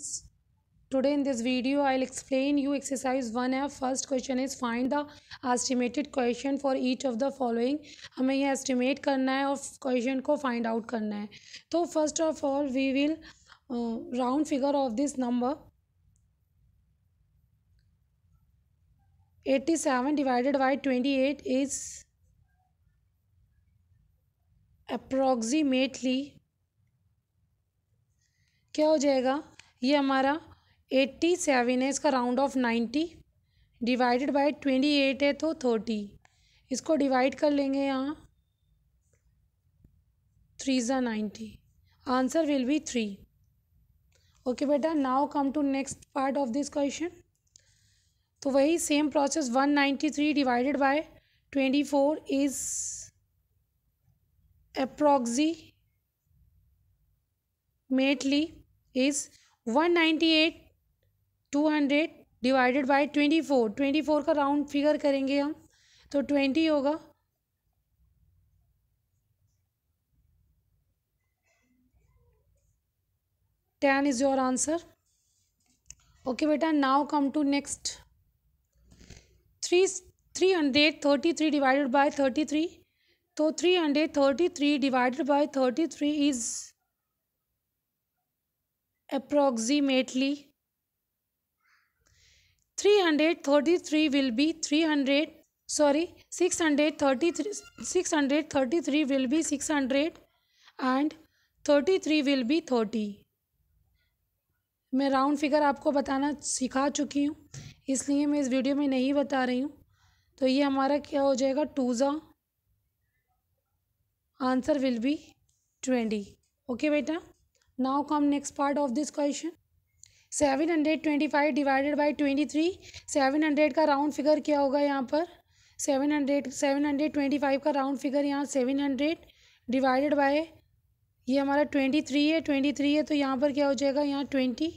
students today in this video i'll explain you exercise 1f first question is find the estimated question for each of the following हमें यह estimate करना है और question को find out करना है तो first of all we will uh, round figure of this number 87 divided by 28 is approximately क्या हो जाएगा ये हमारा एट्टी सेवन है इसका round off ninety divided by twenty eight है तो थर्टी इसको डिवाइड कर लेंगे यहाँ थ्री ज़ा ninety answer will be three okay बेटा now come to next part of this question तो वही same process one ninety three divided by twenty four is approximately is one ninety eight two hundred divided by twenty four twenty four का round figure करेंगे हम तो twenty होगा ten is your answer okay बेटा now come to next three three hundred thirty three divided by thirty three तो three hundred thirty three divided by thirty three is approximately 333 will be 300 sorry 633 633 will be 600 and 33 will be 30 मैं round figure आपको बताना सिखा चुकी हूँ इसलिए मैं इस वीडियो में नहीं बता रही हूँ तो ये हमारा क्या हो जाएगा टू ज़ा answer will be twenty okay बेटा now come next part of this question 725 divided three 23 700 का राउंड फिगर क्या होगा यहाँ पर 700 725 का राउंड फिगर यहाँ 700 डिवाइडेड बाय ये हमारा 23 है 23 है तो यहाँ पर क्या हो जाएगा यहाँ ट्वेंटी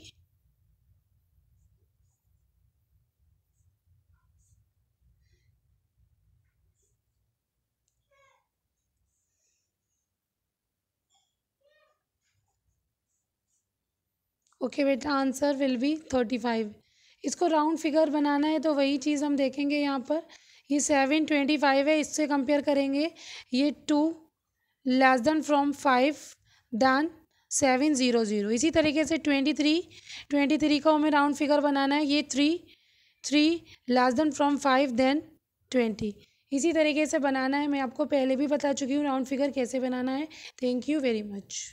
ओके बेटा answer will be thirty five इसको राउंड फिगर बनाना है तो वही चीज़ हम देखेंगे यहाँ पर ये सेवन ट्वेंटी फाइव है इससे कंपेयर करेंगे ये two less than from five than seven zero zero इसी तरीके से ट्वेंटी थ्री ट्वेंटी थ्री का हमें राउंड फिगर बनाना है ये three three less than from five then twenty इसी तरीके से बनाना है मैं आपको पहले भी बता चुकी हूँ राउंड फिगर कैसे बनाना है थैंक यू वेरी मच